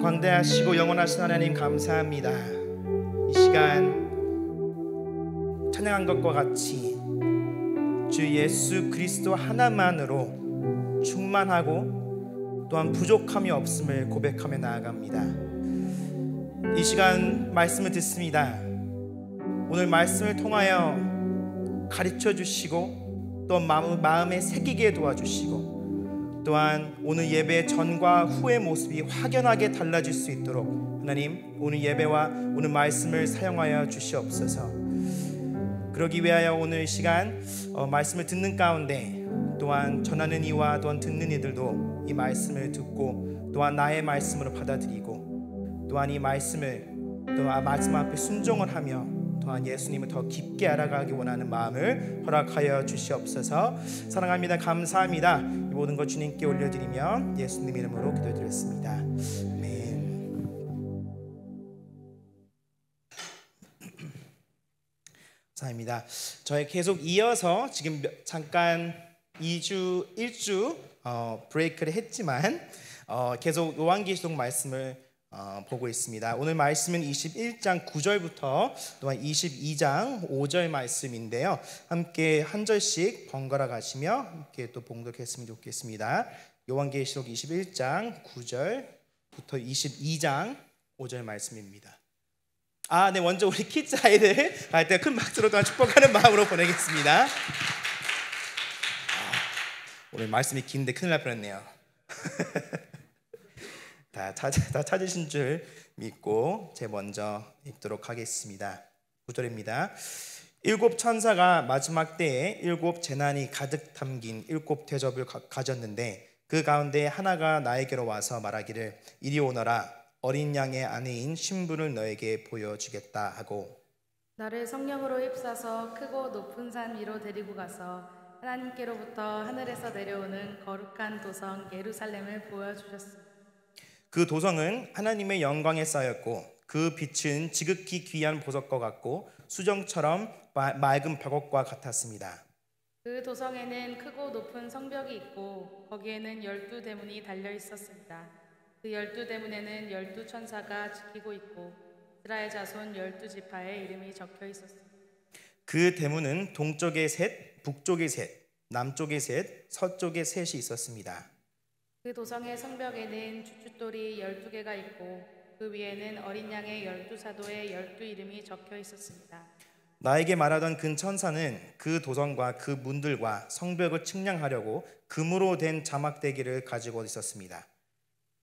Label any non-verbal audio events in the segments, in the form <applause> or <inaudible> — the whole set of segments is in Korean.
광대하시고 영원하신 하나님 감사합니다. 이 시간 찬양한 것과 같이 주 예수 그리스도 하나만으로 충만하고 또한 부족함이 없음을 고백하며 나아갑니다. 이 시간 말씀을 듣습니다. 오늘 말씀을 통하여 가르쳐 주시고 또 마음에 새기게 도와주시고 또한 오늘 예배 전과 후의 모습이 확연하게 달라질 수 있도록 하나님 오늘 예배와 오늘 말씀을 사용하여 주시옵소서. 그러기 위하여 오늘 시간 어, 말씀을 듣는 가운데 또한 전하는 이와 또한 듣는 이들도 이 말씀을 듣고 또한 나의 말씀으로 받아들이고 또한 이 말씀을 또 말씀 앞에 순종을 하며 또한 예수님을 더 깊게 알아가기 원하는 마음을 허락하여 주시옵소서. 사랑합니다. 감사합니다. 이 모든 것 주님께 올려드리며 예수님 이름으로 기도드렸습니다. 아멘. 감사합니다. 저희 계속 이어서 지금 잠깐 2주, 1주 어, 브레이크를 했지만 어, 계속 요한계시록 말씀을 어, 보고 있습니다. 오늘 말씀은 21장 9절부터 또한 22장 5절 말씀인데요. 함께 한 절씩 번갈아 가시며 함께 또 봉독했으면 좋겠습니다. 요한계시록 21장 9절부터 22장 5절 말씀입니다. 아, 네 먼저 우리 키즈 아이들 할 때큰 박수로 또한 축복하는 마음으로 보내겠습니다. 아, 오늘 말씀이 긴데 큰일 날 뻔했네요. <laughs> 다, 찾, 다 찾으신 줄 믿고 제 먼저 읽도록 하겠습니다. 9절입니다. 일곱 천사가 마지막 때에 일곱 재난이 가득 담긴 일곱 대접을 가, 졌는데그 가운데 하나가 나에게로 와서 말하기를 이리 오너라 어린 양의 아내인 신부를 너에게 보여주겠다 하고 나를 성령으로 휩싸서 크고 높은 산 위로 데리고 가서 하나님께로부터 하늘에서 내려오는 거룩한 도성 예루살렘을 보여주셨습니다. 그 도성은 하나님의 영광에 쌓였고 그 빛은 지극히 귀한 보석과 같고 수정처럼 맑은 벽옥과 같았습니다. 그 도성에는 크고 높은 성벽이 있고 거기에는 열두 대문이 달려 있었습니다. 그 열두 대문에는 열두 천사가 지키고 있고 이스라엘 자손 열두 지파의 이름이 적혀 있었습니다. 그 대문은 동쪽에 셋, 북쪽에 셋, 남쪽에 셋, 서쪽에 셋이 있었습니다. 그 도성의 성벽에는 주춧돌이 열두 개가 있고 그 위에는 어린 양의 열두 사도의 열두 이름이 적혀 있었습니다. 나에게 말하던 그 천사는 그 도성과 그 문들과 성벽을 측량하려고 금으로 된 자막대기를 가지고 있었습니다.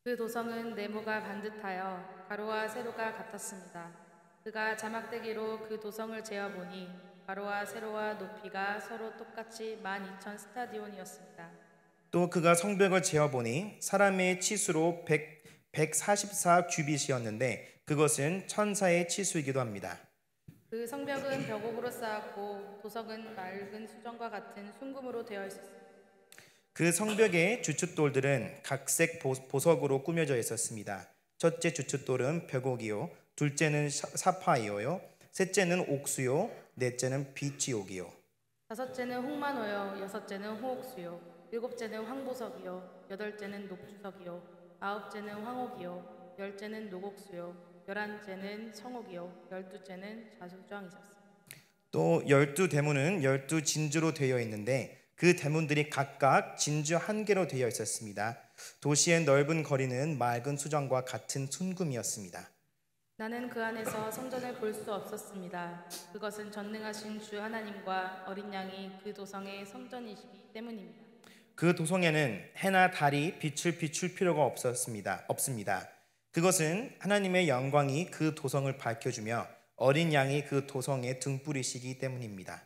그 도성은 네모가 반듯하여 가로와 세로가 같았습니다. 그가 자막대기로 그 도성을 재어보니 가로와 세로와 높이가 서로 똑같이 12,000 스타디온이었습니다. 또 그가 성벽을 재어보니 사람의 치수로 100, 144 규빗이었는데 그것은 천사의 치수이기도 합니다. 그 성벽은 벽옥으로 쌓았고 도석은 맑은 수정과 같은 순금으로 되어 있었습니다. 그 성벽의 주춧돌들은 각색 보석으로 꾸며져 있었습니다. 첫째 주춧돌은 벽옥이요, 둘째는 사파이요 셋째는 옥수요, 넷째는 비치옥이요. 다섯째는 홍만호요, 여섯째는 호옥수요, 일곱째는 황보석이요 여덟째는 녹주석이요 아홉째는 황옥이요 열째는 노곡수요 열한째는 성옥이요 열두째는 자수정이셨습니다. 또 열두 대문은 열두 진주로 되어 있는데 그 대문들이 각각 진주 한 개로 되어 있었습니다. 도시의 넓은 거리는 맑은 수정과 같은 순금이었습니다. 나는 그 안에서 성전을 볼 수 없었습니다. 그것은 전능하신 주 하나님과 어린 양이 그 도성의 성전이시기 때문입니다. 그 도성에는 해나 달이 빛을 비출 필요가 없었습니다. 없습니다. 그것은 하나님의 영광이 그 도성을 밝혀주며 어린 양이 그 도성의 등불이시기 때문입니다.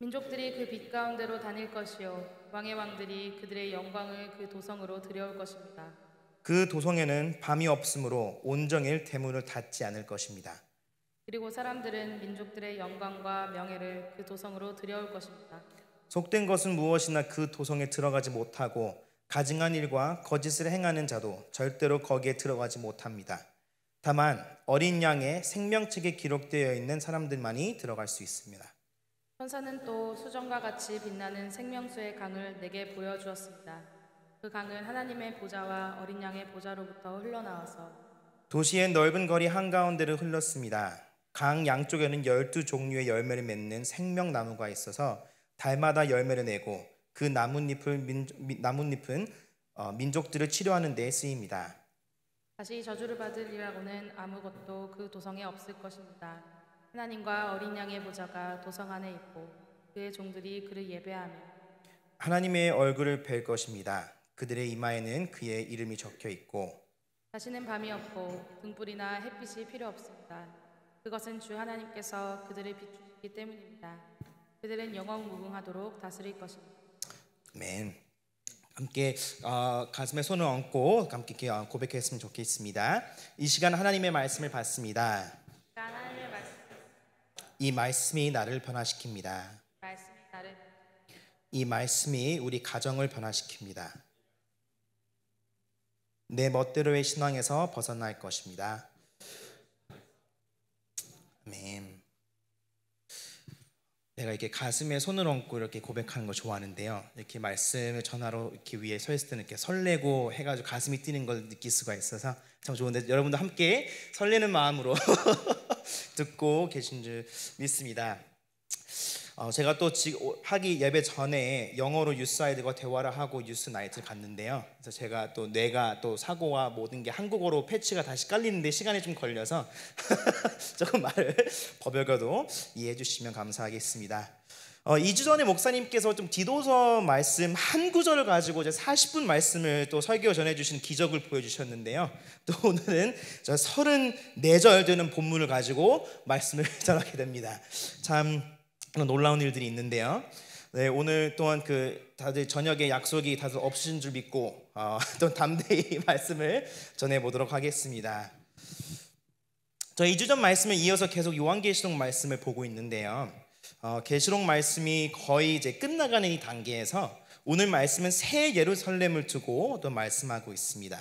민족들이 그 빛 가운데로 다닐 것이요 왕의 왕들이 그들의 영광을 그 도성으로 들여올 것입니다. 그 도성에는 밤이 없으므로 온종일 대문을 닫지 않을 것입니다. 그리고 사람들은 민족들의 영광과 명예를 그 도성으로 들여올 것입니다. 속된 것은 무엇이나 그 도성에 들어가지 못하고 가증한 일과 거짓을 행하는 자도 절대로 거기에 들어가지 못합니다. 다만 어린 양의 생명책에 기록되어 있는 사람들만이 들어갈 수 있습니다. 천사는 또 수정과 같이 빛나는 생명수의 강을 내게 보여주었습니다. 그 강은 하나님의 보좌와 어린 양의 보좌로부터 흘러나와서 도시의 넓은 거리 한가운데를 흘렀습니다. 강 양쪽에는 열두 종류의 열매를 맺는 생명나무가 있어서 달마다 열매를 내고 그 나뭇잎을 민, 나뭇잎은 어, 민족들을 치료하는 데 쓰입니다. 다시 저주를 받을 이라고는 아무것도 그 도성에 없을 것입니다. 하나님과 어린 양의 보좌가 도성 안에 있고 그의 종들이 그를 예배하며 하나님의 얼굴을 뵐 것입니다. 그들의 이마에는 그의 이름이 적혀 있고 다시는 밤이 없고 등불이나 햇빛이 필요 없습니다. 그것은 주 하나님께서 그들을 비추기 때문입니다. 그들은 영원 무궁하도록 다스릴 것입니다. 아멘. 함께 어, 가슴에 손을 얹고 함께 어, 고백했으면 좋겠습니다. 이 시간 하나님의 말씀을 받습니다. 하나님의 말씀. 이 말씀이 나를 변화시킵니다. 말씀이 나를. 이 말씀이 우리 가정을 변화시킵니다. 내 멋대로의 신앙에서 벗어날 것입니다. 내가 이렇게 가슴에 손을 얹고 이렇게 고백하는 걸 좋아하는데요. 이렇게 말씀을 전화로 이렇게 위에 서 있을 때는 이렇게 설레고 해가지고 가슴이 뛰는 걸 느낄 수가 있어서 참 좋은데 여러분도 함께 설레는 마음으로 <laughs> 듣고 계신 줄 믿습니다. 어, 제가 또 지, 하기 예배 전에 영어로 유사이드와 대화를 하고 뉴스 나이트 갔는데요. 그래서 제가 또 뇌가 또 사고와 모든 게 한국어로 패치가 다시 깔리는데 시간이 좀 걸려서 <laughs> 조금 말을 버벅여도 <laughs> 이해해 주시면 감사하겠습니다. 어, 2주 전에 목사님께서 좀 디도서 말씀 한 구절을 가지고 이제 40분 말씀을 또 설교 전해주신 기적을 보여주셨는데요. 또 <laughs> 오늘은 저 34절 되는 본문을 가지고 말씀을 전하게 됩니다. 참 그런 놀라운 일들이 있는데요. 네, 오늘 또한 그 다들 저녁에 약속이 다들 없으신 줄 믿고 어, <laughs> 또 담대히 <laughs> 말씀을 전해 보도록 하겠습니다. 저 2주 전 말씀을 이어서 계속 요한계시록 말씀을 보고 있는데요. 어, 계시록 말씀이 거의 이제 끝나가는 이 단계에서 오늘 말씀은 새 예루살렘을 두고 또 말씀하고 있습니다.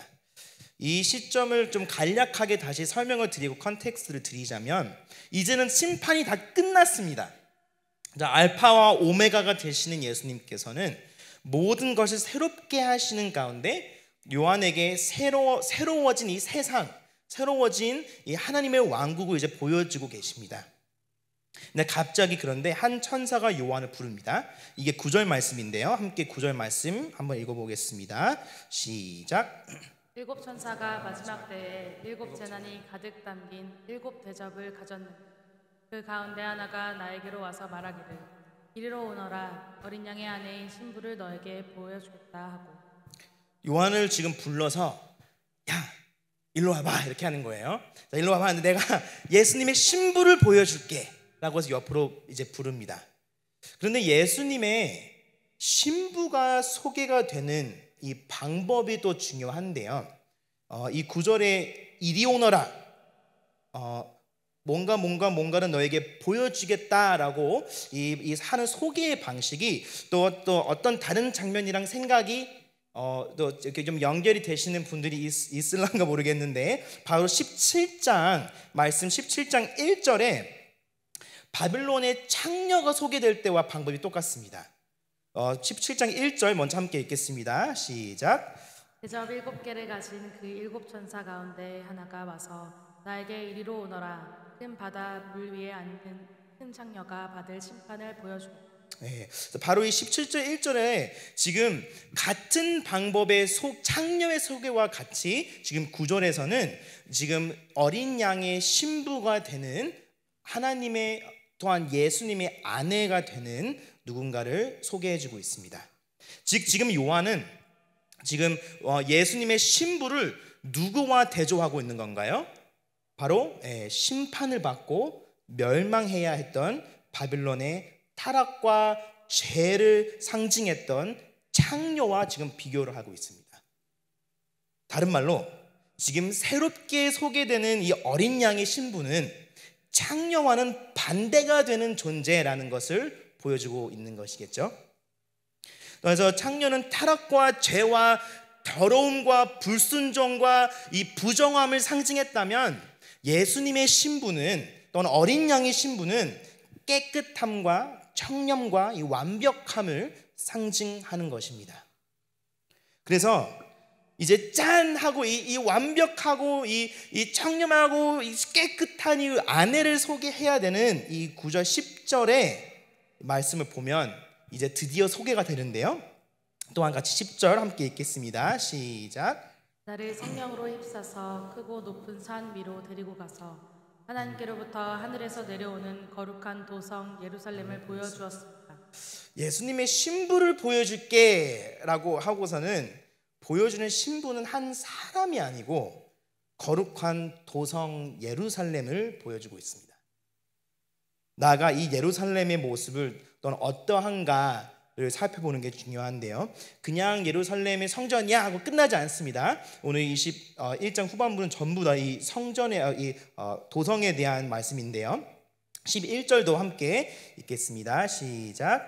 이 시점을 좀 간략하게 다시 설명을 드리고 컨텍스트를 드리자면 이제는 심판이 다 끝났습니다. 알파와 오메가가 되시는 예수님께서는 모든 것을 새롭게 하시는 가운데 요한에게 새로 새로워진 이 세상, 새로워진 이 하나님의 왕국을 이제 보여주고 계십니다. 근데 갑자기 그런데 한 천사가 요한을 부릅니다. 이게 구절 말씀인데요. 함께 구절 말씀 한번 읽어보겠습니다. 시작. 일곱 천사가 마지막 때에 일곱 재난이 가득 담긴 일곱 대접을 가졌는데 그 가운데 하나가 나에게로 와서 말하기를 이리로 오너라 어린 양의 아내인 신부를 너에게 보여주겠다 하고 요한을 지금 불러서 야 일로 와봐 이렇게 하는 거예요. 자 일로 와봐 내가 예수님의 신부를 보여줄게라고 해서 옆으로 이제 부릅니다. 그런데 예수님의 신부가 소개가 되는 이 방법이 또 중요한데요. 어, 이 구절에 이리 오너라 어, 뭔가 뭔가 뭔가를 너에게 보여주겠다라고 이, 이 하는 소개의 방식이 또, 또 어떤 다른 장면이랑 생각이 어, 또 이렇게 좀 연결이 되시는 분들이 있, 있을란가 모르겠는데 바로 17장 말씀 17장 1절에 바빌론의 창녀가 소개될 때와 방법이 똑같습니다. 어, 17장 1절 먼저 함께 읽겠습니다. 시작. 대접 일곱 개를 가진 그 일곱 천사 가운데 하나가 와서 나에게 이리로 오너라. 큰 바다 물 위에 앉는 큰 창녀가 받을 심판을 보여줍니다. 네, 바로 이 17절 1절에 지금 같은 방법의 속 창녀의 소개와 같이 지금 9절에서는 지금 어린 양의 신부가 되는 하나님의 또한 예수님의 아내가 되는 누군가를 소개해 주고 있습니다. 즉 지금 요한은 지금 어, 예수님의 신부를 누구와 대조하고 있는 건가요? 바로 예, 심판을 받고 멸망해야 했던 바빌론의 타락과 죄를 상징했던 창녀와 지금 비교를 하고 있습니다. 다른 말로 지금 새롭게 소개되는 이 어린 양의 신부는 창녀와는 반대가 되는 존재라는 것을 보여주고 있는 것이겠죠. 그래서 창녀는 타락과 죄와 더러움과 불순종과 이 부정함을 상징했다면 예수님의 신부는 또는 어린 양의 신부는 깨끗함과 청렴과 이 완벽함을 상징하는 것입니다. 그래서 이제 짠 하고 이, 이 완벽하고 이, 이 청렴하고 이 깨끗한 이 아내를 소개해야 되는 이 9절 10절의 말씀을 보면 이제 드디어 소개가 되는데요. 또한 같이 10절 함께 읽겠습니다. 시작. 나를 성령으로 휩싸서 크고 높은 산 위로 데리고 가서 하나님께로부터 하늘에서 내려오는 거룩한 도성 예루살렘을 보여주었습니다. 예수님의 신부를 보여줄게라고 하고서는 보여주는 신부는 한 사람이 아니고 거룩한 도성 예루살렘을 보여주고 있습니다. 나가 이 예루살렘의 모습을 넌 어떠한가 를 살펴보는 게 중요한데요. 그냥 예루살렘의 성전이야 하고 끝나지 않습니다. 오늘 21장 어, 후반부는 전부 다 이 성전의 어, 이 어, 도성에 대한 말씀인데요. 11절도 함께 읽겠습니다. 시작.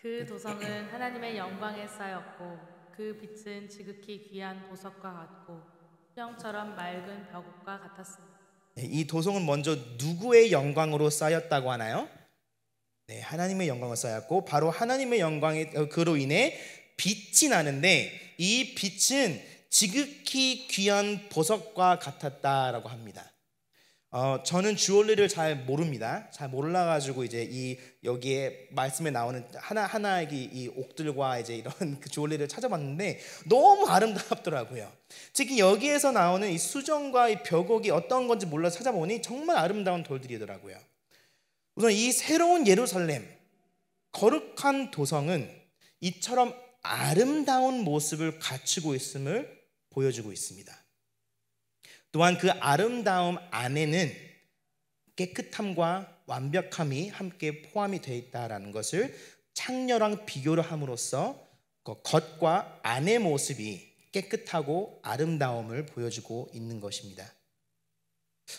그 도성은 하나님의 영광에 쌓였고 그 빛은 지극히 귀한 보석과 같고 수령처럼 맑은 벽과 같았습니다. 네, 이 도성은 먼저 누구의 영광으로 쌓였다고 하나요? 네, 하나님의 영광을 쌓았고 바로 하나님의 영광에 어, 그로 인해 빛이 나는데 이 빛은 지극히 귀한 보석과 같았다라고 합니다. 어, 저는 주얼리를 잘 모릅니다. 잘 몰라가지고 이제 이 여기에 말씀에 나오는 하나 하나의 이 옥들과 이제 이런 <laughs> 그 주얼리를 찾아봤는데 너무 아름답더라고요. 특히 여기에서 나오는 이 수정과 이 벽옥이 어떤 건지 몰라 찾아보니 정말 아름다운 돌들이더라고요. 우선 이 새로운 예루살렘, 거룩한 도성은 이처럼 아름다운 모습을 갖추고 있음을 보여주고 있습니다. 또한 그 아름다움 안에는 깨끗함과 완벽함이 함께 포함이 되어 있다라는 것을 창녀랑 비교를 함으로써 그 겉과 안의 모습이 깨끗하고 아름다움을 보여주고 있는 것입니다.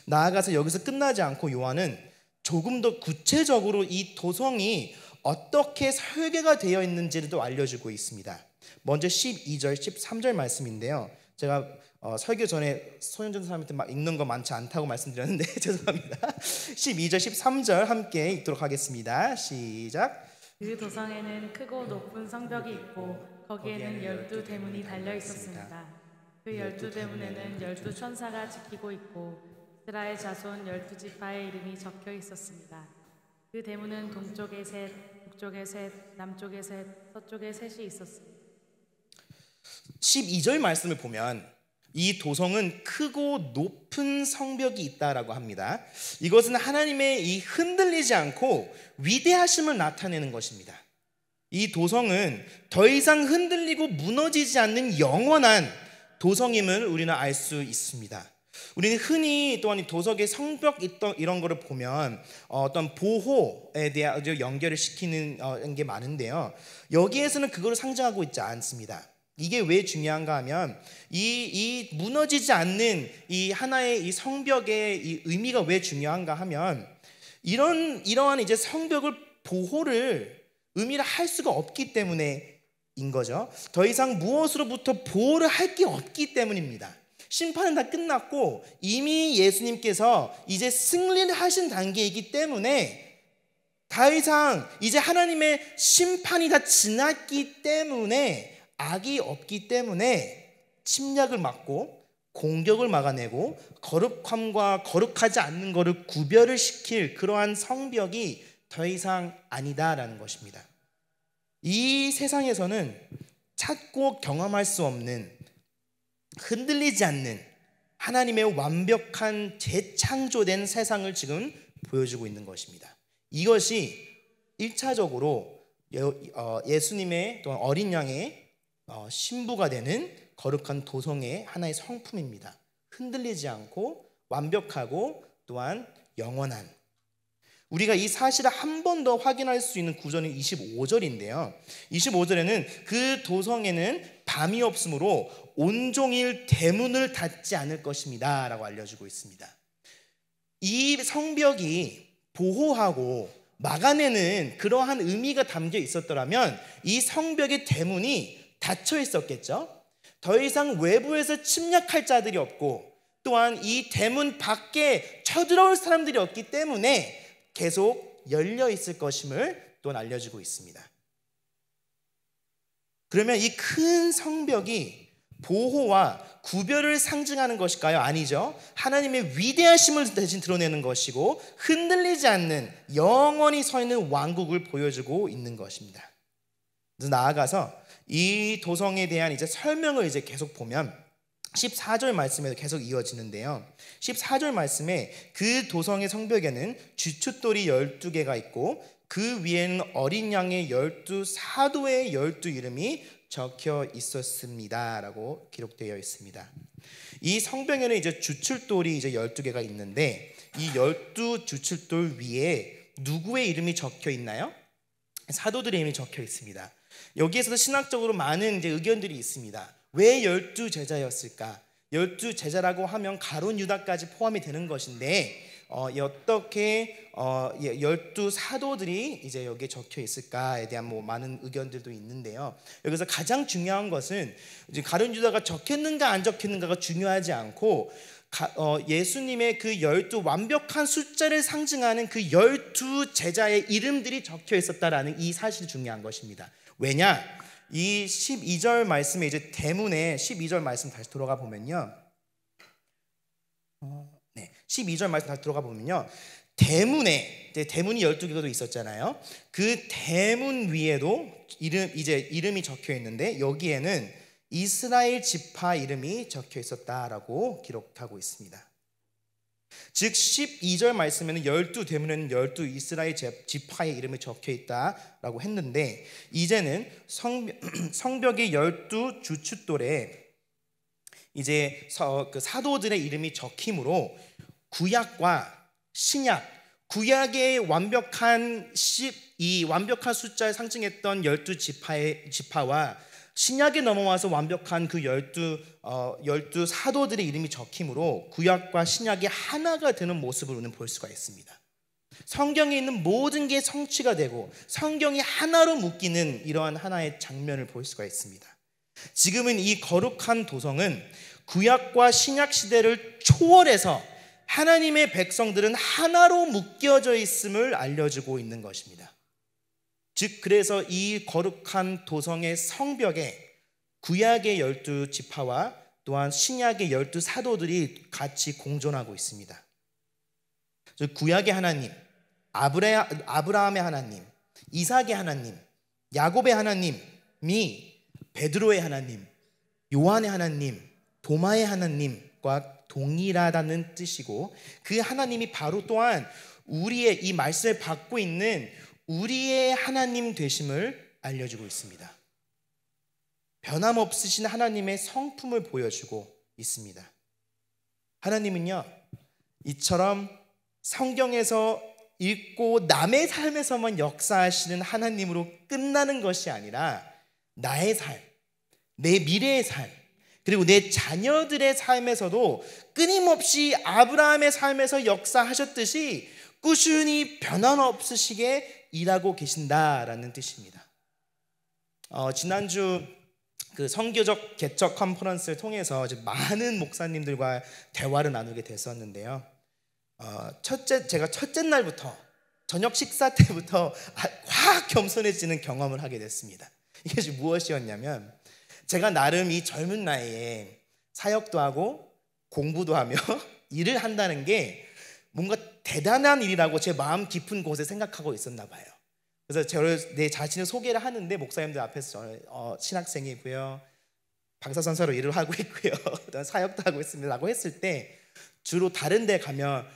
나아가서 여기서 끝나지 않고 요한은 조금 더 구체적으로 이 도성이 어떻게 설계가 되어 있는지도 를 알려주고 있습니다. 먼저 12절, 13절 말씀인데요. 제가 어, 설교 전에 소현준 사람한테 막 읽는 거 많지 않다고 말씀드렸는데 <laughs> 죄송합니다. 12절, 13절 함께 읽도록 하겠습니다. 시작. 그 도성에는 크고 높은 성벽이 있고 거기에는 열두 대문이 달려 있었습니다. 그 열두 대문에는 열두 천사가 지키고 있고 이스라엘 자손 열두 지파의 이름이 적혀 있었습니다. 그 대문은 동쪽에 셋, 북쪽에 셋, 남쪽에 셋, 서쪽에 셋이 있었습니다. 12절 말씀을 보면 이 도성은 크고 높은 성벽이 있다라고 합니다. 이것은 하나님의 이 흔들리지 않고 위대하심을 나타내는 것입니다. 이 도성은 더 이상 흔들리고 무너지지 않는 영원한 도성임을 우리는 알 수 있습니다. 우리는 흔히 또한 이 도석의 성벽 이런 거를 보면 어, 어떤 보호에 대한 연결을 시키는 어, 게 많은데요. 여기에서는 그걸 상징하고 있지 않습니다. 이게 왜 중요한가 하면 이, 이 무너지지 않는 이 하나의 이 성벽의 이 의미가 왜 중요한가 하면 이런 이러한 이제 성벽을 보호를 의미를 할 수가 없기 때문에 인 거죠. 더 이상 무엇으로부터 보호를 할 게 없기 때문입니다. 심판은 다 끝났고 이미 예수님께서 이제 승리를 하신 단계이기 때문에 다 이상 이제 하나님의 심판이 다 지났기 때문에 악이 없기 때문에 침략을 막고 공격을 막아내고 거룩함과 거룩하지 않는 것을 구별을 시킬 그러한 성벽이 더 이상 아니다라는 것입니다. 이 세상에서는 찾고 경험할 수 없는 흔들리지 않는 하나님의 완벽한 재창조된 세상을 지금 보여주고 있는 것입니다. 이것이 1차적으로 예, 어, 예수님의 또한 어린 양의 어, 신부가 되는 거룩한 도성의 하나의 성품입니다. 흔들리지 않고 완벽하고 또한 영원한 우리가 이 사실을 한 번 더 확인할 수 있는 구절은 25절인데요. 25절에는 그 도성에는 밤이 없으므로 온종일 대문을 닫지 않을 것입니다. 라고 알려주고 있습니다. 이 성벽이 보호하고 막아내는 그러한 의미가 담겨 있었더라면 이 성벽의 대문이 닫혀 있었겠죠? 더 이상 외부에서 침략할 자들이 없고 또한 이 대문 밖에 쳐들어올 사람들이 없기 때문에 계속 열려 있을 것임을 또 알려주고 있습니다. 그러면 이 큰 성벽이 보호와 구별을 상징하는 것일까요? 아니죠. 하나님의 위대하심을 대신 드러내는 것이고 흔들리지 않는 영원히 서 있는 왕국을 보여주고 있는 것입니다. 나아가서 이 도성에 대한 이제 설명을 이제 계속 보면 14절 말씀에서 계속 이어지는데요. 14절 말씀에 그 도성의 성벽에는 주춧돌이 12개가 있고 그 위에는 어린 양의 열두 사도의 열두 이름이 적혀 있었습니다라고 기록되어 있습니다. 이 성벽에는 이제 주출돌이 이제 12개가 있는데 이 12주출돌 위에 누구의 이름이 적혀 있나요? 사도들의 이름이 적혀 있습니다. 여기에서도 신학적으로 많은 이제 의견들이 있습니다. 왜 열두 제자였을까? 열두 제자라고 하면 가론 유다까지 포함이 되는 것인데 어, 어떻게 어, 예, 열두 사도들이 이제 여기에 적혀 있을까에 대한 뭐 많은 의견들도 있는데요. 여기서 가장 중요한 것은 이제 가룟 유다가 적혔는가 안 적혔는가가 중요하지 않고 가, 어, 예수님의 그 열두 완벽한 숫자를 상징하는 그 열두 제자의 이름들이 적혀 있었다라는 이 사실이 중요한 것입니다. 왜냐? 이 12절 말씀에 이제 대문에 12절 말씀 다시 돌아가 보면요. 어. 12절 말씀 다시 들어가 보면요. 대문에 대문이 12개도 있었잖아요. 그 대문 위에도 이름 이제 이름이 적혀 있는데 여기에는 이스라엘 지파 이름이 적혀 있었다라고 기록하고 있습니다. 즉 12절 말씀에는 12 대문에는 12 이스라엘 지파의 이름이 적혀 있다라고 했는데 이제는 성벽, <clears throat> 성벽의 12 주춧돌에 이제 서, 그 사도들의 이름이 적힘으로 구약과 신약, 구약의 완벽한 12, 완벽한 숫자에 상징했던 12 지파의, 지파와 신약에 넘어와서 완벽한 그 12, 어, 열두 사도들의 이름이 적히므로 구약과 신약이 하나가 되는 모습을 우리는 볼 수가 있습니다. 성경에 있는 모든 게 성취가 되고 성경이 하나로 묶이는 이러한 하나의 장면을 볼 수가 있습니다. 지금은 이 거룩한 도성은 구약과 신약 시대를 초월해서 하나님의 백성들은 하나로 묶여져 있음을 알려주고 있는 것입니다. 즉 그래서 이 거룩한 도성의 성벽에 구약의 열두 지파와 또한 신약의 열두 사도들이 같이 공존하고 있습니다. 구약의 하나님, 아브라, 함의 하나님, 이삭의 하나님, 야곱의 하나님이 베드로의 하나님, 요한의 하나님, 도마의 하나님과 동일하다는 뜻이고 그 하나님이 바로 또한 우리의 이 말씀을 받고 있는 우리의 하나님 되심을 알려주고 있습니다. 변함없으신 하나님의 성품을 보여주고 있습니다. 하나님은요, 이처럼 성경에서 읽고 남의 삶에서만 역사하시는 하나님으로 끝나는 것이 아니라 나의 삶, 내 미래의 삶, 그리고 내 자녀들의 삶에서도 끊임없이 아브라함의 삶에서 역사하셨듯이 꾸준히 변함없으시게 일하고 계신다라는 뜻입니다. 어, 지난주 그 성교적 개척 컨퍼런스를 통해서 많은 목사님들과 대화를 나누게 됐었는데요. 어, 첫째 제가 첫째 날부터 저녁 식사 때부터 확 아, 겸손해지는 경험을 하게 됐습니다. 이게 무엇이었냐면 제가 나름 이 젊은 나이에 사역도 하고 공부도 하며 <laughs> 일을 한다는 게 뭔가 대단한 일이라고 제 마음 깊은 곳에 생각하고 있었나 봐요. 그래서 저를 내 자신을 소개를 하는데 목사님들 앞에서 저는 어, 신학생이고요. 방사선사로 일을 하고 <laughs> 있고요. 사역도 하고 있습니다라고 했을 때 주로 다른 데 가면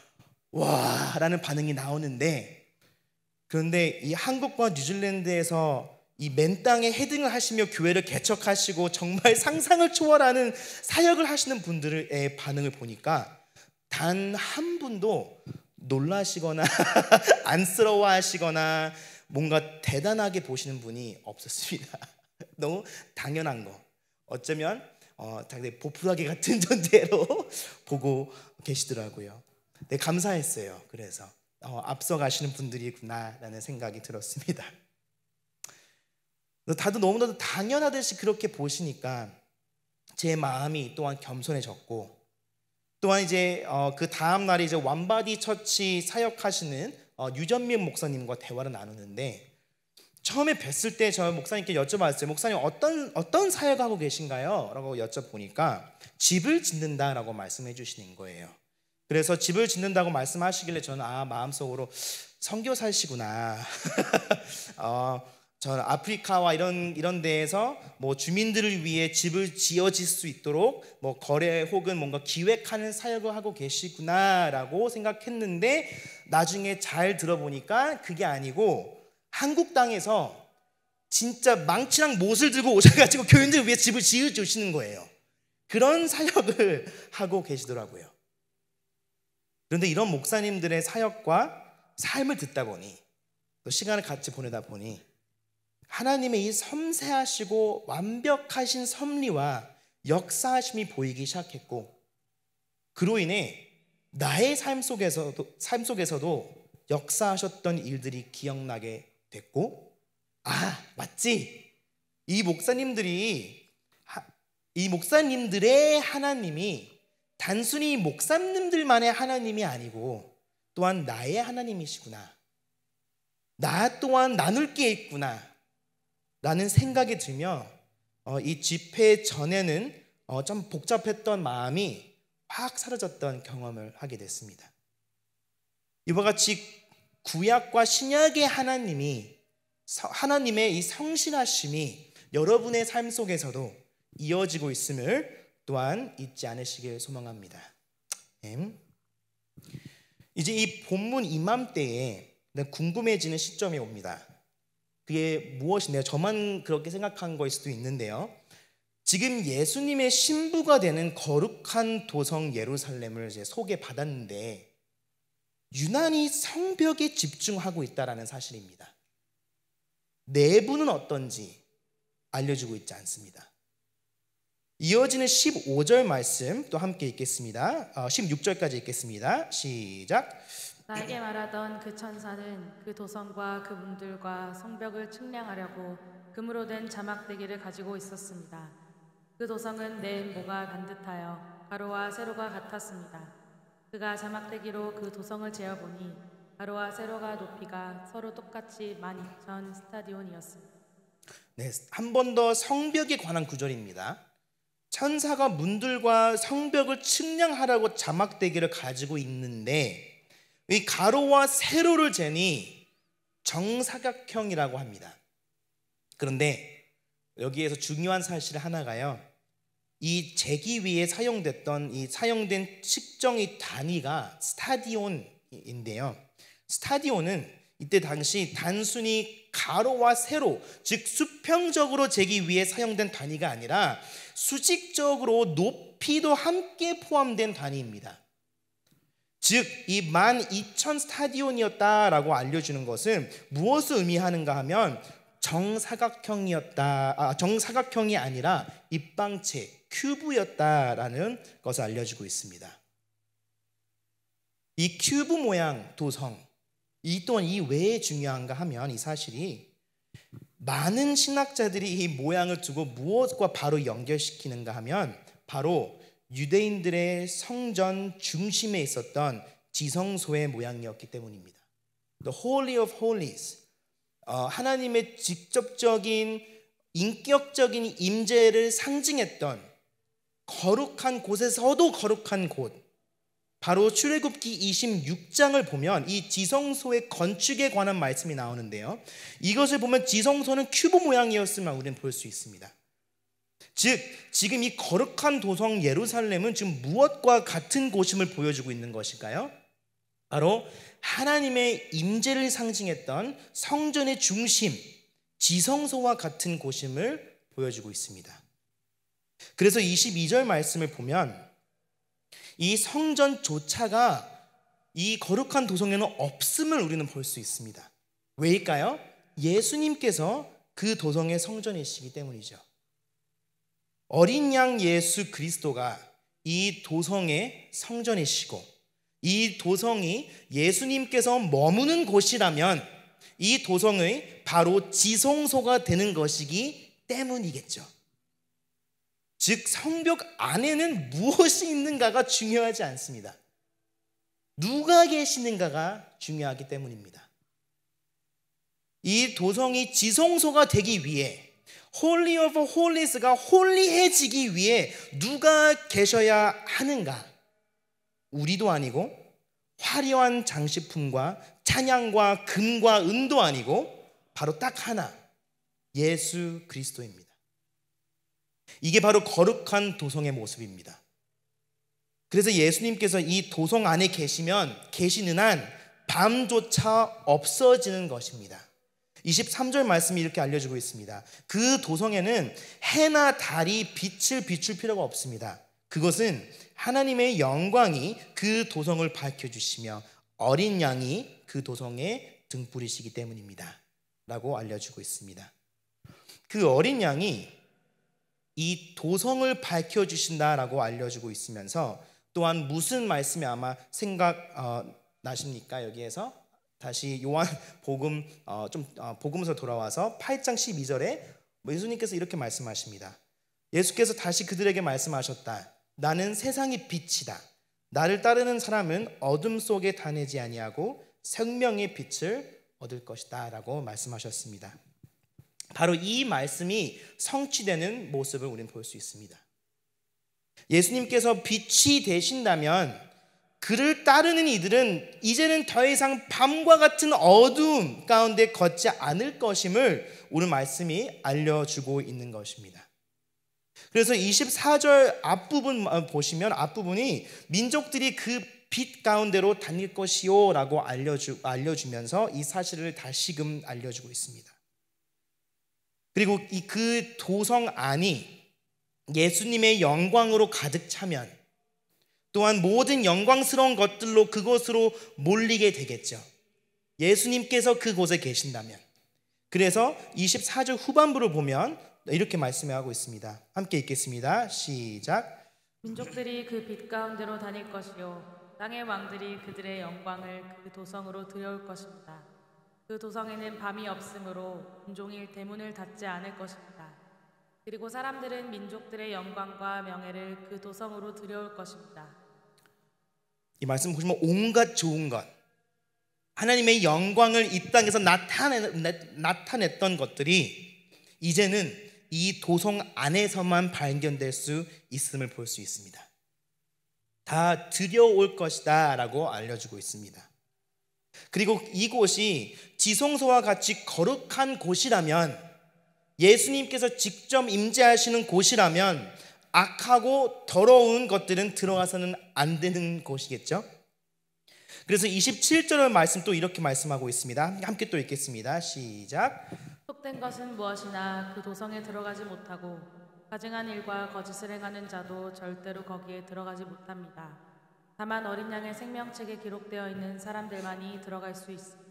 와라는 반응이 나오는데 그런데 이 한국과 뉴질랜드에서 이맨 땅에 헤딩을 하시며 교회를 개척하시고 정말 <laughs> 상상을 초월하는 사역을 하시는 분들의 반응을 보니까 단 한 분도 놀라시거나 <laughs> 안쓰러워하시거나 뭔가 대단하게 보시는 분이 없었습니다. <laughs> 너무 당연한 거. 어쩌면 어, 보풀하기 같은 존재로 보고 계시더라고요. 네, 감사했어요. 그래서 어, 앞서가시는 분들이구나라는 생각이 들었습니다. 다들 너무나도 당연하듯이 그렇게 보시니까 제 마음이 또한 겸손해졌고 또한 이제 어, 그 다음 날에 이제 완바디 처치 사역하시는 어, 유전민 목사님과 대화를 나누는데 처음에 뵀을 때 저 목사님께 여쭤봤어요. 목사님 어떤 어떤 사역 하고 계신가요? 라고 여쭤보니까 집을 짓는다라고 말씀해 주시는 거예요. 그래서 집을 짓는다고 말씀하시길래 저는 아 마음속으로 성교사시구나 <laughs> 어, 저 아프리카와 이런 이런 데에서 뭐 주민들을 위해 집을 지어질 수 있도록 뭐 거래 혹은 뭔가 기획하는 사역을 하고 계시구나라고 생각했는데 나중에 잘 들어보니까 그게 아니고 한국 땅에서 진짜 망치랑 못을 들고 오셔가지고 <laughs> 교인들 위해 집을 지어주시는 거예요. 그런 사역을 <laughs> 하고 계시더라고요. 그런데 이런 목사님들의 사역과 삶을 듣다 보니 또 시간을 같이 보내다 보니 하나님의 이 섬세하시고 완벽하신 섭리와 역사하심이 보이기 시작했고 그로 인해 나의 삶 속에서도 삶 속에서도 역사하셨던 일들이 기억나게 됐고 아 맞지 이 목사님들이 이 목사님들의 하나님이 단순히 목사님들만의 하나님이 아니고 또한 나의 하나님이시구나 나 또한 나눌 게 있구나 라는 생각이 들며 어, 이 집회 전에는 어, 좀 복잡했던 마음이 확 사라졌던 경험을 하게 됐습니다. 이와 같이 구약과 신약의 하나님이 하나님의 이 성실하심이 여러분의 삶 속에서도 이어지고 있음을 또한 잊지 않으시길 소망합니다. 음. 이제 이 본문 이맘때에 궁금해지는 시점이 옵니다. 그게 무엇이냐 저만 그렇게 생각한 거일 수도 있는데요. 지금 예수님의 신부가 되는 거룩한 도성 예루살렘을 이제 소개받았는데 유난히 성벽에 집중하고 있다라는 사실입니다. 내부는 어떤지 알려주고 있지 않습니다. 이어지는 15절 말씀 또 함께 읽겠습니다. 16절까지 어, 읽겠습니다. 시작. 나에게 말하던 그 천사는 그 도성과 그 문들과 성벽을 측량하려고 금으로 된 자막대기를 가지고 있었습니다. 그 도성은 내음가 반듯하여 가로와 세로가 같았습니다. 그가 자막대기로 그 도성을 재어보니 가로와 세로가 높이가 서로 똑같이 12,000 스타디온이었습니다. 네, 한 번 더 성벽에 관한 구절입니다. 천사가 문들과 성벽을 측량하라고 자막대기를 가지고 있는데 이 가로와 세로를 재니 정사각형이라고 합니다. 그런데 여기에서 중요한 사실 하나가요. 이 재기 위에 사용됐던 이 사용된 측정이 단위가 스타디온인데요. 스타디온은 이때 당시 단순히 가로와 세로, 즉 수평적으로 재기 위해 사용된 단위가 아니라 수직적으로 높이도 함께 포함된 단위입니다. 즉이 12,000 스타디온이었다라고 알려주는 것은 무엇을 의미하는가 하면 정사각형이었다. 아, 정사각형이 아니라 입방체 큐브였다라는 것을 알려주고 있습니다. 이 큐브 모양 도성 이 또한 이 왜 중요한가 하면 이 사실이 많은 신학자들이 이 모양을 두고 무엇과 바로 연결시키는가 하면 바로 유대인들의 성전 중심에 있었던 지성소의 모양이었기 때문입니다. The Holy of Holies, 어, 하나님의 직접적인 인격적인 임재를 상징했던 거룩한 곳에서도 거룩한 곳. 바로 출애굽기 26장을 보면 이 지성소의 건축에 관한 말씀이 나오는데요. 이것을 보면 지성소는 큐브 모양이었음을 우리는 볼 수 있습니다. 즉 지금 이 거룩한 도성 예루살렘은 지금 무엇과 같은 곳임을 보여주고 있는 것일까요? 바로 하나님의 임재를 상징했던 성전의 중심 지성소와 같은 곳임을 보여주고 있습니다. 그래서 22절 말씀을 보면 이 성전조차가 이 거룩한 도성에는 없음을 우리는 볼 수 있습니다. 왜일까요? 예수님께서 그 도성의 성전이시기 때문이죠. 어린 양 예수 그리스도가 이 도성의 성전이시고 이 도성이 예수님께서 머무는 곳이라면 이 도성의 바로 지성소가 되는 것이기 때문이겠죠. 즉 성벽 안에는 무엇이 있는가가 중요하지 않습니다. 누가 계시는가가 중요하기 때문입니다. 이 도성이 지성소가 되기 위해 홀리 오브 홀리스가 홀리해지기 위해 누가 계셔야 하는가? 우리도 아니고 화려한 장식품과 찬양과 금과 은도 아니고 바로 딱 하나 예수 그리스도입니다. 이게 바로 거룩한 도성의 모습입니다. 그래서 예수님께서 이 도성 안에 계시면 계시는 한 밤조차 없어지는 것입니다. 23절 말씀이 이렇게 알려주고 있습니다. 그 도성에는 해나 달이 빛을 비출 필요가 없습니다. 그것은 하나님의 영광이 그 도성을 밝혀주시며 어린 양이 그도성에 등불이시기 때문입니다. 라고 알려주고 있습니다. 그 어린 양이 이 도성을 밝혀주신다라고 알려주고 있으면서 또한 무슨 말씀이 아마 생각 어, 나십니까 여기에서 다시 요한 <laughs> 복음 어, 좀 어, 복음서 돌아와서 8장 12절에 뭐 예수님께서 이렇게 말씀하십니다. 예수께서 다시 그들에게 말씀하셨다. 나는 세상의 빛이다. 나를 따르는 사람은 어둠 속에 다니지 아니하고 생명의 빛을 얻을 것이다라고 말씀하셨습니다. 바로 이 말씀이 성취되는 모습을 우리는 볼 수 있습니다. 예수님께서 빛이 되신다면 그를 따르는 이들은 이제는 더 이상 밤과 같은 어두움 가운데 걷지 않을 것임을 오늘 말씀이 알려주고 있는 것입니다. 그래서 24절 앞부분 어, 보시면 앞부분이 민족들이 그 빛 가운데로 다닐 것이요 라고 알려주, 알려주면서 이 사실을 다시금 알려주고 있습니다. 그리고 이 그 도성 안이 예수님의 영광으로 가득 차면 또한 모든 영광스러운 것들로 그곳으로 몰리게 되겠죠. 예수님께서 그곳에 계신다면. 그래서 24절 후반부를 보면 이렇게 말씀하고 있습니다. 함께 읽겠습니다. 시작. 민족들이 그 빛 가운데로 다닐 것이요 땅의 왕들이 그들의 영광을 그 도성으로 들여올 것입니다. 그 도성에는 밤이 없으므로 온종일 대문을 닫지 않을 것입니다. 그리고 사람들은 민족들의 영광과 명예를 그 도성으로 들여올 것입니다. 이 말씀 보시면 온갖 좋은 것, 하나님의 영광을 이 땅에서 나타냈, 던 것들이 이제는 이 도성 안에서만 발견될 수 있음을 볼 수 있습니다. 다 들여올 것이다 라고 알려주고 있습니다. 그리고 이곳이 지성소와 같이 거룩한 곳이라면 예수님께서 직접 임재하시는 곳이라면 악하고 더러운 것들은 들어가서는 안 되는 곳이겠죠. 그래서 27절의 말씀 또 이렇게 말씀하고 있습니다. 함께 또 읽겠습니다. 시작. 속된 것은 무엇이나 그 도성에 들어가지 못하고 가증한 일과 거짓을 행하는 자도 절대로 거기에 들어가지 못합니다. 다만 어린 양의 생명책에 기록되어 있는 사람들만이 들어갈 수 있습니다.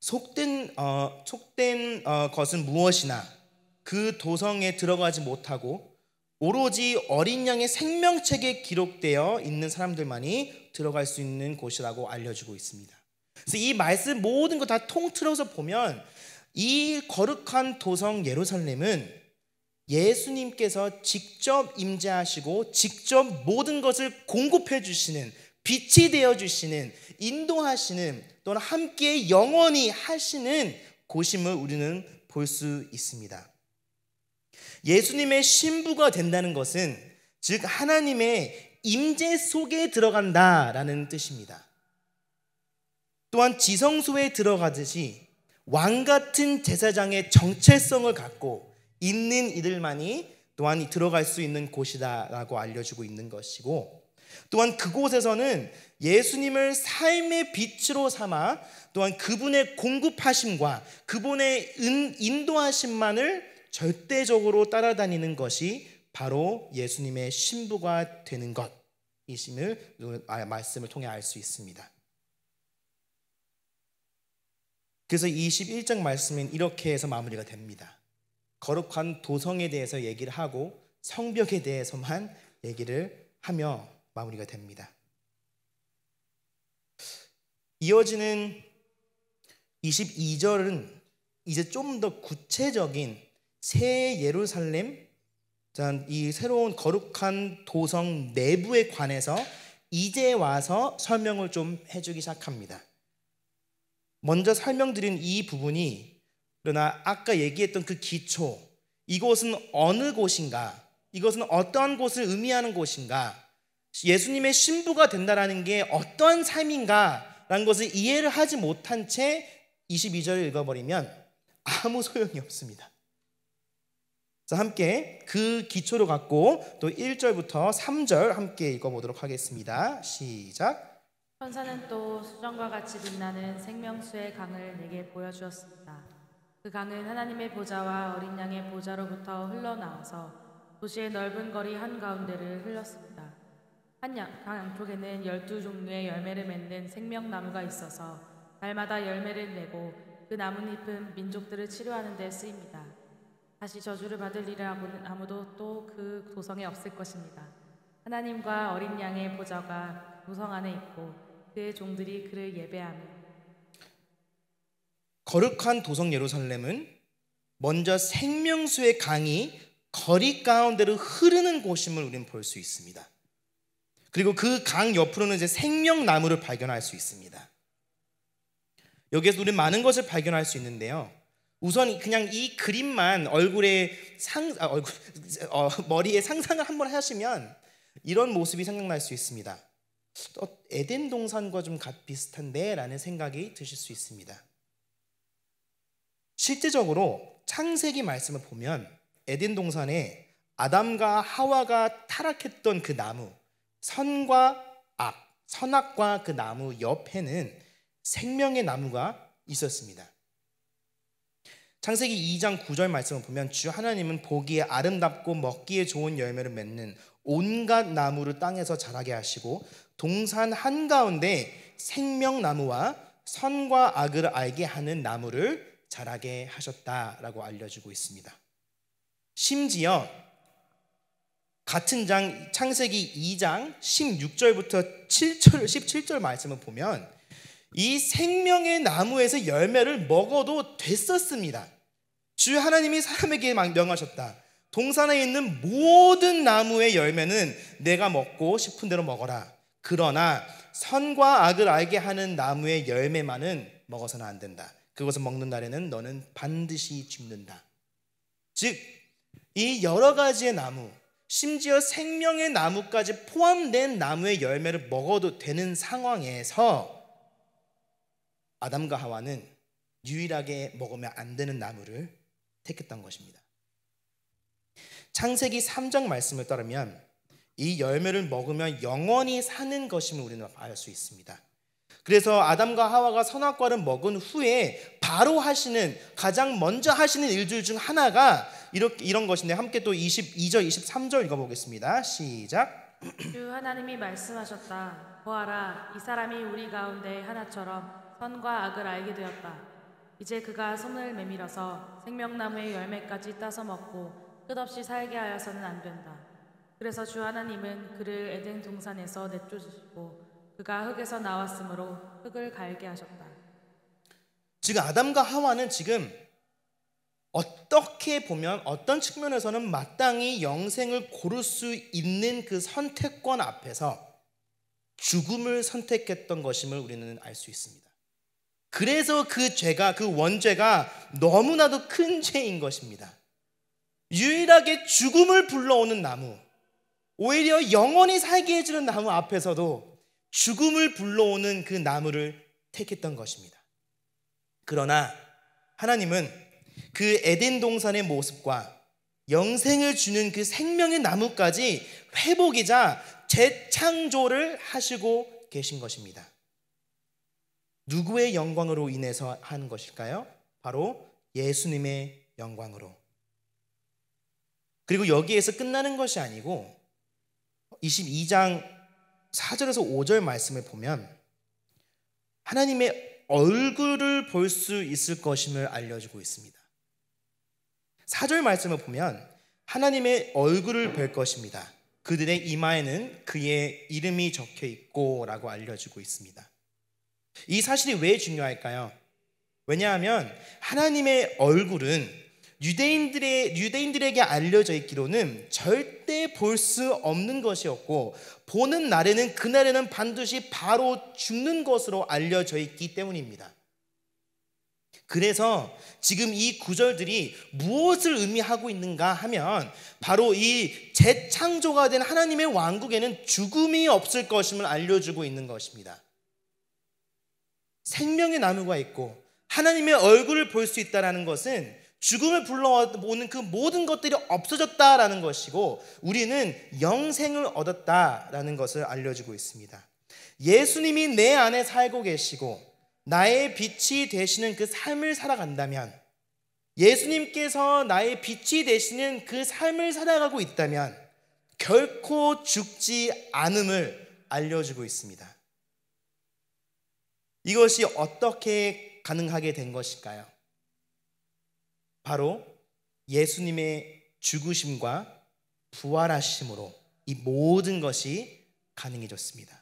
속된 어, 속된 어, 것은 무엇이나 그 도성에 들어가지 못하고 오로지 어린 양의 생명책에 기록되어 있는 사람들만이 들어갈 수 있는 곳이라고 알려주고 있습니다. 그래서 이 말씀 모든 거 다 통틀어서 보면 이 거룩한 도성 예루살렘은 예수님께서 직접 임재하시고 직접 모든 것을 공급해 주시는 빛이 되어 주시는 인도하시는 또는 함께 영원히 하시는 곳임을 우리는 볼 수 있습니다. 예수님의 신부가 된다는 것은 즉 하나님의 임재 속에 들어간다라는 뜻입니다. 또한 지성소에 들어가듯이 왕 같은 제사장의 정체성을 갖고 있는 이들만이 또한 들어갈 수 있는 곳이다라고 알려주고 있는 것이고 또한 그곳에서는 예수님을 삶의 빛으로 삼아 또한 그분의 공급하심과 그분의 인, 도하심만을 절대적으로 따라다니는 것이 바로 예수님의 신부가 되는 것이심을 아, 말씀을 통해 알 수 있습니다. 그래서 21장 말씀은 이렇게 해서 마무리가 됩니다. 거룩한 도성에 대해서 얘기를 하고 성벽에 대해서만 얘기를 하며 마무리가 됩니다. 이어지는 22절은 이제 좀 더 구체적인 새 예루살렘 이 새로운 거룩한 도성 내부에 관해서 이제 와서 설명을 좀 해주기 시작합니다. 먼저 설명드린 이 부분이 그러나 아까 얘기했던 그 기초 이곳은 어느 곳인가 이것은 어떠한 곳을 의미하는 곳인가 예수님의 신부가 된다라는 게 어떤 삶인가라는 것을 이해를 하지 못한 채 22절을 읽어버리면 아무 소용이 없습니다. 자, 함께 그 기초를 갖고 또 1절부터 3절 함께 읽어보도록 하겠습니다. 시작. 천사는 또 수정과 같이 빛나는 생명수의 강을 내게 보여주었습니다. 그 강은 하나님의 보좌와 어린 양의 보좌로부터 흘러나와서 도시의 넓은 거리 한가운데를 흘렀습니다. 한 양, 강 양쪽에는 열두 종류의 열매를 맺는 생명나무가 있어서 날마다 열매를 내고 그 나뭇잎은 민족들을 치료하는 데 쓰입니다. 다시 저주를 받을 일은 아무도 또 그 도성에 없을 것입니다. 하나님과 어린 양의 보좌가 도성 안에 있고 그의 종들이 그를 예배하며 거룩한 도성 예루살렘은 먼저 생명수의 강이 거리 가운데로 흐르는 곳임을 우리는 볼 수 있습니다. 그리고 그 강 옆으로는 이제 생명나무를 발견할 수 있습니다. 여기에서 우리는 많은 것을 발견할 수 있는데요. 우선 그냥 이 그림만 얼굴에 상 아, 얼굴 어, 머리에 상상을 한번 하시면 이런 모습이 생각날 수 있습니다. 또 에덴 동산과 좀 비슷한데라는 생각이 드실 수 있습니다. 실제적으로 창세기 말씀을 보면 에덴 동산에 아담과 하와가 타락했던 그 나무 선과 악 선악과 그 나무 옆에는 생명의 나무가 있었습니다. 창세기 2장 9절 말씀을 보면 주 하나님은 보기에 아름답고 먹기에 좋은 열매를 맺는 온갖 나무를 땅에서 자라게 하시고 동산 한가운데 생명나무와 선과 악을 알게 하는 나무를 자라게 하셨다라고 알려주고 있습니다. 심지어 같은 장 창세기 2장 16절부터 7절 17절 말씀을 보면 이 생명의 나무에서 열매를 먹어도 됐었습니다. 주 하나님이 사람에게 명하셨다. 동산에 있는 모든 나무의 열매는 내가 먹고 싶은 대로 먹어라. 그러나 선과 악을 알게 하는 나무의 열매만은 먹어서는 안 된다. 그것을 먹는 날에는 너는 반드시 죽는다. 즉, 이 여러 가지의 나무, 심지어 생명의 나무까지 포함된 나무의 열매를 먹어도 되는 상황에서 아담과 하와는 유일하게 먹으면 안 되는 나무를 택했던 것입니다. 창세기 3장 말씀에 따르면 이 열매를 먹으면 영원히 사는 것임을 우리는 알 수 있습니다. 그래서 아담과 하와가 선악과를 먹은 후에 바로 하시는 가장 먼저 하시는 일들 중 하나가 이렇게 이런 것인데 함께 또 22절 23절 읽어 보겠습니다. 시작. 주 하나님이 말씀하셨다. 보아라 이 사람이 우리 가운데 하나처럼 선과 악을 알게 되었다. 이제 그가 손을 메밀어서 생명나무의 열매까지 따서 먹고 끝없이 살게 하여서는 안 된다. 그래서 주 하나님은 그를 에덴 동산에서 내쫓으시고 그가 흙에서 나왔으므로 흙을 갈게 하셨다. 지금 아담과 하와는 지금 어떻게 보면 어떤 측면에서는 마땅히 영생을 고를 수 있는 그 선택권 앞에서 죽음을 선택했던 것임을 우리는 알 수 있습니다. 그래서 그 죄가, 그 원죄가 너무나도 큰 죄인 것입니다. 유일하게 죽음을 불러오는 나무, 오히려 영원히 살게 해주는 나무 앞에서도 죽음을 불러오는 그 나무를 택했던 것입니다. 그러나 하나님은 그 에덴 동산의 모습과 영생을 주는 그 생명의 나무까지 회복이자 재창조를 하시고 계신 것입니다. 누구의 영광으로 인해서 한 것일까요? 바로 예수님의 영광으로. 그리고 여기에서 끝나는 것이 아니고 22장 4절에서 5절 말씀을 보면 하나님의 얼굴을 볼 수 있을 것임을 알려주고 있습니다. 4절 말씀을 보면 하나님의 얼굴을 뵐 것입니다. 그들의 이마에는 그의 이름이 적혀 있고 라고 알려주고 있습니다. 이 사실이 왜 중요할까요? 왜냐하면 하나님의 얼굴은 유대인들의 유대인들에게 알려져 있기로는 절대 볼 수 없는 것이었고 보는 날에는 그날에는 반드시 바로 죽는 것으로 알려져 있기 때문입니다. 그래서 지금 이 구절들이 무엇을 의미하고 있는가 하면 바로 이 재창조가 된 하나님의 왕국에는 죽음이 없을 것임을 알려주고 있는 것입니다. 생명의 나무가 있고 하나님의 얼굴을 볼 수 있다라는 것은 죽음을 불러오는 그 모든 것들이 없어졌다라는 것이고 우리는 영생을 얻었다라는 것을 알려주고 있습니다. 예수님이 내 안에 살고 계시고 나의 빛이 되시는 그 삶을 살아간다면 예수님께서 나의 빛이 되시는 그 삶을 살아가고 있다면 결코 죽지 않음을 알려주고 있습니다. 이것이 어떻게 가능하게 된 것일까요? 바로 예수님의 죽으심과 부활하심으로 이 모든 것이 가능해졌습니다.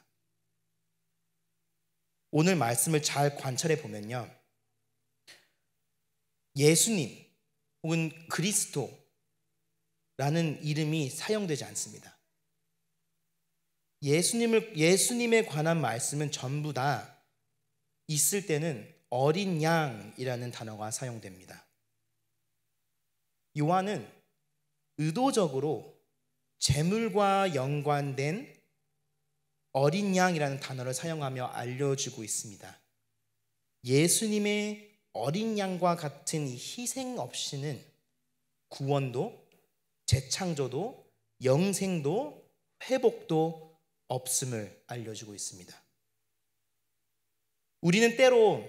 오늘 말씀을 잘 관찰해 보면요. 예수님 혹은 그리스도라는 이름이 사용되지 않습니다. 예수님을 예수님에 관한 말씀은 전부 다 있을 때는 어린 양이라는 단어가 사용됩니다. 요한은 의도적으로 재물과 연관된 어린 양이라는 단어를 사용하며 알려주고 있습니다. 예수님의 어린 양과 같은 희생 없이는 구원도 재창조도 영생도 회복도 없음을 알려주고 있습니다. 우리는 때로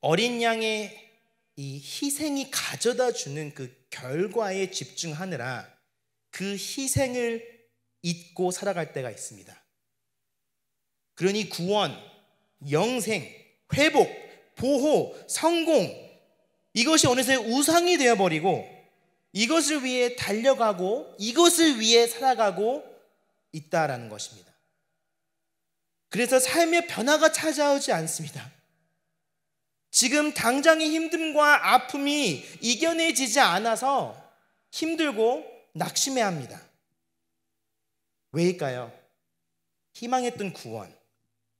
어린 양의 이 희생이 가져다 주는 그 결과에 집중하느라 그 희생을 잊고 살아갈 때가 있습니다. 그러니 구원, 영생, 회복, 보호, 성공 이것이 어느새 우상이 되어버리고 이것을 위해 달려가고 이것을 위해 살아가고 있다라는 것입니다. 그래서 삶의 변화가 찾아오지 않습니다. 지금 당장의 힘듦과 아픔이 이겨내지지 않아서 힘들고 낙심해 합니다. 왜일까요? 희망했던 구원,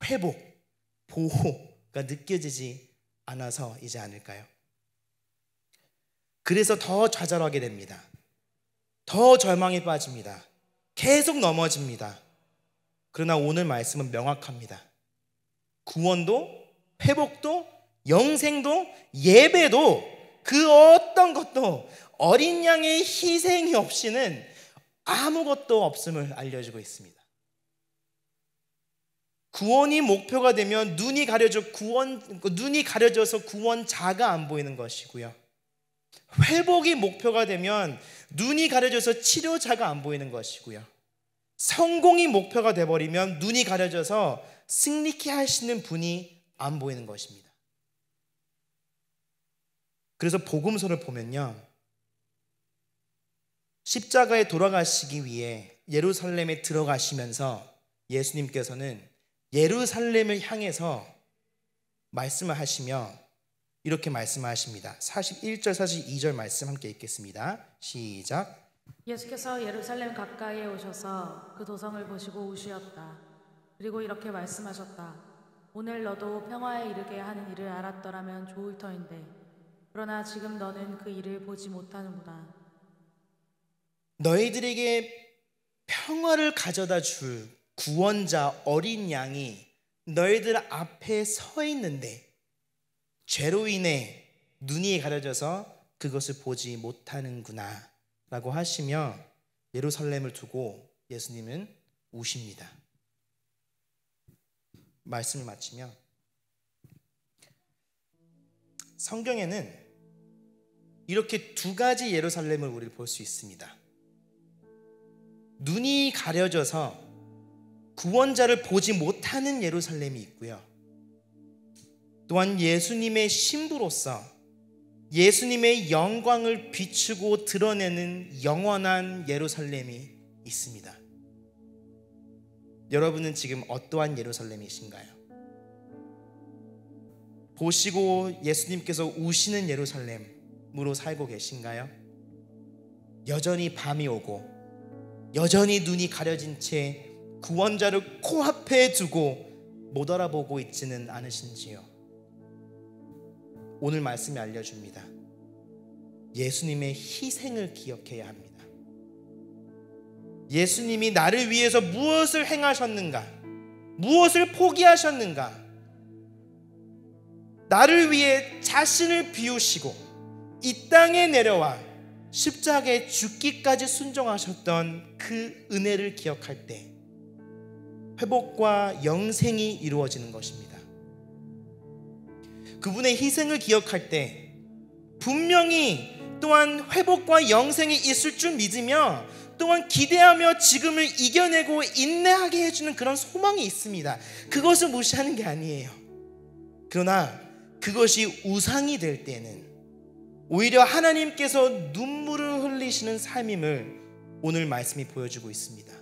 회복, 보호가 느껴지지 않아서이지 않을까요? 그래서 더 좌절하게 됩니다. 더 절망에 빠집니다. 계속 넘어집니다. 그러나 오늘 말씀은 명확합니다. 구원도 회복도 영생도 예배도 그 어떤 것도 어린 양의 희생이 없이는 아무것도 없음을 알려주고 있습니다. 구원이 목표가 되면 눈이 가려져 구원 눈이 가려져서 구원자가 안 보이는 것이고요. 회복이 목표가 되면 눈이 가려져서 치료자가 안 보이는 것이고요. 성공이 목표가 되버리면 눈이 가려져서 승리케 하시는 분이 안 보이는 것입니다. 그래서 복음서를 보면요. 십자가에 돌아가시기 위해 예루살렘에 들어가시면서 예수님께서는 예루살렘을 향해서 말씀을 하시며 이렇게 말씀하십니다. 41절, 42절 말씀 함께 읽겠습니다. 시작. 예수께서 예루살렘 가까이에 오셔서 그 도성을 보시고 우시었다. 그리고 이렇게 말씀하셨다. 오늘 너도 평화에 이르게 하는 일을 알았더라면 좋을 터인데 그러나 지금 너는 그 일을 보지 못하는구나. 너희들에게 평화를 가져다 줄 구원자 어린 양이 너희들 앞에 서 있는데 죄로 인해 눈이 가려져서 그것을 보지 못하는구나. 라고 하시며 예루살렘을 두고 예수님은 오십니다 말씀을 마치며 성경에는 이렇게 두 가지 예루살렘을 우리를 볼 수 있습니다. 눈이 가려져서 구원자를 보지 못하는 예루살렘이 있고요. 또한 예수님의 신부로서 예수님의 영광을 비추고 드러내는 영원한 예루살렘이 있습니다. 여러분은 지금 어떠한 예루살렘이신가요? 보시고 예수님께서 우시는 예루살렘으로 살고 계신가요? 여전히 밤이 오고 여전히 눈이 가려진 채 구원자를 코앞에 두고 못 알아보고 있지는 않으신지요? 오늘 말씀이 알려줍니다. 예수님의 희생을 기억해야 합니다. 예수님이 나를 위해서 무엇을 행하셨는가? 무엇을 포기하셨는가? 나를 위해 자신을 비우시고 이 땅에 내려와 십자가에 죽기까지 순종하셨던 그 은혜를 기억할 때 회복과 영생이 이루어지는 것입니다. 그분의 희생을 기억할 때 분명히 또한 회복과 영생이 있을 줄 믿으며 또한 기대하며 지금을 이겨내고 인내하게 해주는 그런 소망이 있습니다. 그것을 무시하는 게 아니에요. 그러나 그것이 우상이 될 때는 오히려 하나님께서 눈물을 흘리시는 삶임을 오늘 말씀이 보여주고 있습니다.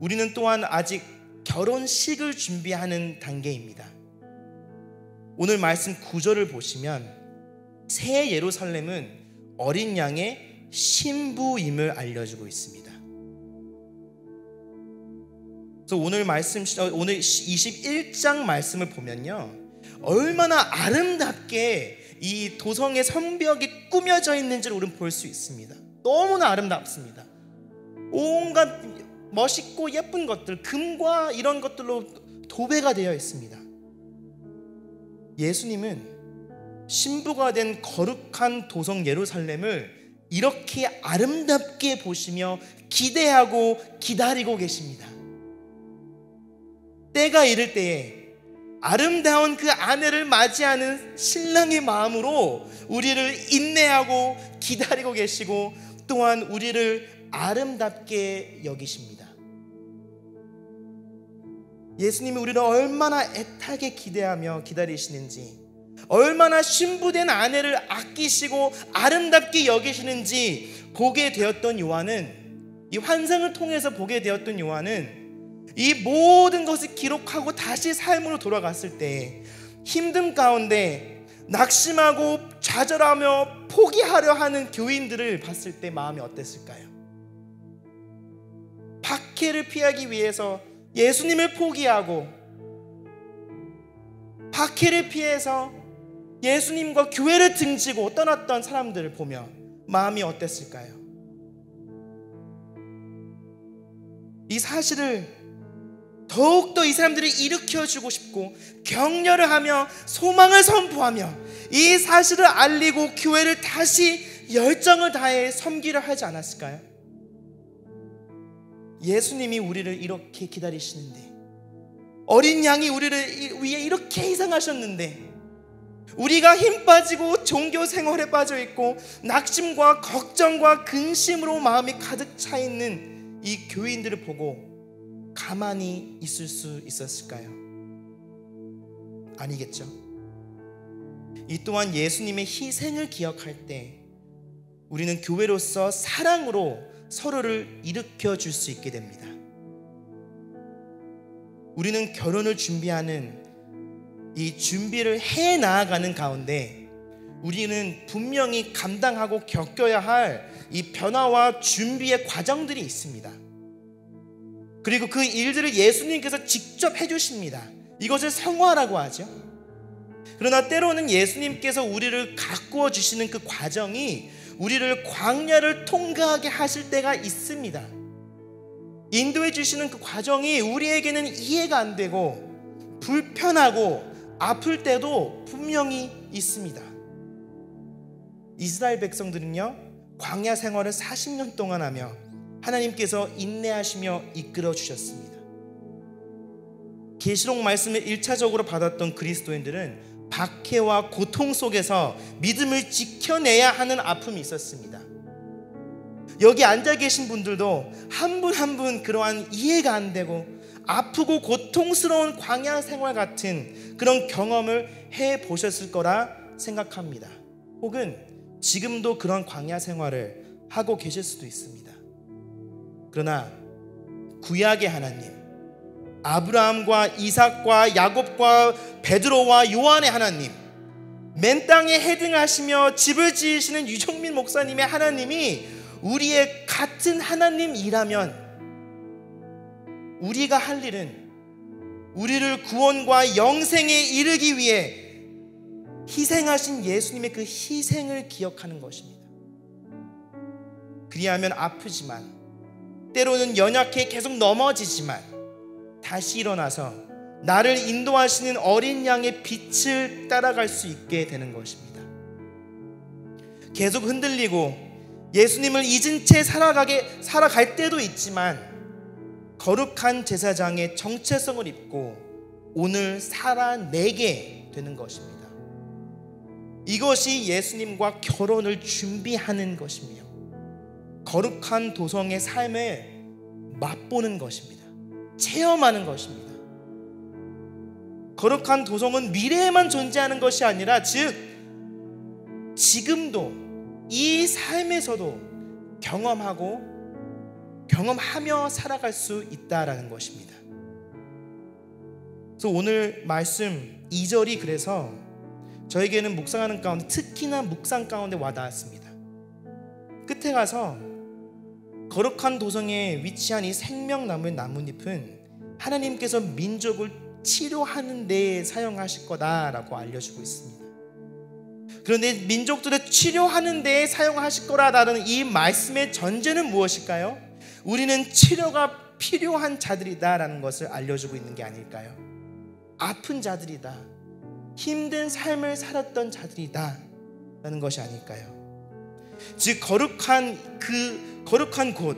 우리는 또한 아직 결혼식을 준비하는 단계입니다. 오늘 말씀 구절을 보시면 새 예루살렘은 어린 양의 신부임을 알려주고 있습니다. 그래서 오늘 말씀 오늘 21장 말씀을 보면요. 얼마나 아름답게 이 도성의 성벽이 꾸며져 있는지를 우리는 볼 수 있습니다. 너무나 아름답습니다. 온갖 멋있고 예쁜 것들, 금과 이런 것들로 도배가 되어 있습니다. 예수님은 신부가 된 거룩한 도성 예루살렘을 이렇게 아름답게 보시며 기대하고 기다리고 계십니다. 때가 이를 때에 아름다운 그 아내를 맞이하는 신랑의 마음으로 우리를 인내하고 기다리고 계시고 또한 우리를 아름답게 여기십니다. 예수님이 우리를 얼마나 애타게 기대하며 기다리시는지, 얼마나 신부된 아내를 아끼시고 아름답게 여기시는지 보게 되었던 요한은 이 환상을 통해서 보게 되었던 요한은 이 모든 것을 기록하고 다시 삶으로 돌아갔을 때 힘든 가운데 낙심하고 좌절하며 포기하려 하는 교인들을 봤을 때 마음이 어땠을까요? 박해를 피하기 위해서 예수님을 포기하고 박해를 피해서 예수님과 교회를 등지고 떠났던 사람들을 보며 마음이 어땠을까요? 이 사실을 더욱더 이 사람들을 일으켜주고 싶고 격려를 하며 소망을 선포하며 이 사실을 알리고 교회를 다시 열정을 다해 섬기려 하지 않았을까요? 예수님이 우리를 이렇게 기다리시는데 어린 양이 우리를 위해 이렇게 희생하셨는데 우리가 힘 빠지고 종교 생활에 빠져 있고 낙심과 걱정과 근심으로 마음이 가득 차 있는 이 교인들을 보고 가만히 있을 수 있었을까요? 아니겠죠. 이 또한 예수님의 희생을 기억할 때 우리는 교회로서 사랑으로 서로를 일으켜 줄 수 있게 됩니다. 우리는 결혼을 준비하는 이 준비를 해 나아가는 가운데 우리는 분명히 감당하고 겪어야 할 이 변화와 준비의 과정들이 있습니다. 그리고 그 일들을 예수님께서 직접 해주십니다. 이것을 성화라고 하죠. 그러나 때로는 예수님께서 우리를 가꾸어 주시는 그 과정이 우리를 광야를 통과하게 하실 때가 있습니다. 인도해 주시는 그 과정이 우리에게는 이해가 안 되고 불편하고 아플 때도 분명히 있습니다. 이스라엘 백성들은요, 광야 생활을 40년 동안 하며 하나님께서 인내하시며 이끌어 주셨습니다. 계시록 말씀을 1차적으로 받았던 그리스도인들은 박해와 고통 속에서 믿음을 지켜내야 하는 아픔이 있었습니다. 여기 앉아 계신 분들도 한 분 한 분 그러한 이해가 안 되고 아프고 고통스러운 광야 생활 같은 그런 경험을 해 보셨을 거라 생각합니다. 혹은 지금도 그런 광야 생활을 하고 계실 수도 있습니다. 그러나 구약의 하나님, 아브라함과 이삭과 야곱과 베드로와 요한의 하나님, 맨 땅에 헤딩하시며 집을 지으시는 유정민 목사님의 하나님이 우리의 같은 하나님이라면 우리가 할 일은 우리를 구원과 영생에 이르기 위해 희생하신 예수님의 그 희생을 기억하는 것입니다. 그리하면 아프지만 때로는 연약해 계속 넘어지지만 다시 일어나서 나를 인도하시는 어린 양의 빛을 따라갈 수 있게 되는 것입니다. 계속 흔들리고 예수님을 잊은 채 살아가게 살아갈 때도 있지만 거룩한 제사장의 정체성을 입고 오늘 살아내게 되는 것입니다. 이것이 예수님과 결혼을 준비하는 것이며 거룩한 도성의 삶을 맛보는 것입니다. 체험하는 것입니다. 거룩한 도성은 미래에만 존재하는 것이 아니라 즉 지금도 이 삶에서도 경험하고 경험하며 살아갈 수 있다라는 것입니다. 그래서 오늘 말씀 2절이 그래서 저에게는 묵상하는 가운데 특히나 묵상 가운데 와닿았습니다. 끝에 가서 거룩한 도성에 위치한 이 생명나무의 나뭇잎은 하나님께서 민족을 치료하는 데에 사용하실 거다라고 알려주고 있습니다. 그런데 민족들을 치료하는 데에 사용하실 거라는이 말씀의 전제는 무엇일까요? 우리는 치료가 필요한 자들이다라는 것을 알려주고 있는 게 아닐까요? 아픈 자들이다. 힘든 삶을 살았던 자들이다. 라는 것이 아닐까요? 즉, 거룩한 그 거룩한 곳,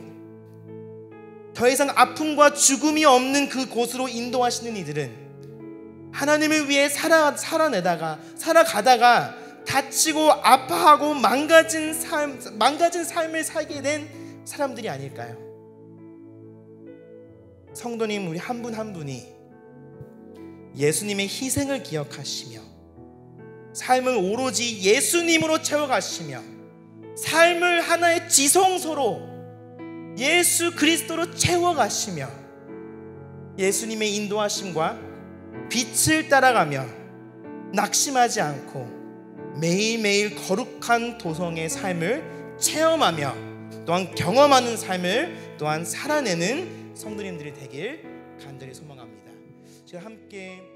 더 이상 아픔과 죽음이 없는 그 곳으로 인도하시는 이들은 하나님을 위해 살아, 살아내다가, 살아가다가 다치고 아파하고 망가진 삶, 망가진 삶을 살게 된 사람들이 아닐까요? 성도님, 우리 한 분한 한 분이 예수님의 희생을 기억하시며 삶을 오로지 예수님으로 채워가시며 삶을 하나의 지성소로 예수 그리스도로 채워가시며 예수님의 인도하심과 빛을 따라가며 낙심하지 않고 매일매일 거룩한 도성의 삶을 체험하며 또한 경험하는 삶을 또한 살아내는 성도님들이 되길 간절히 소망합니다. 제가 함께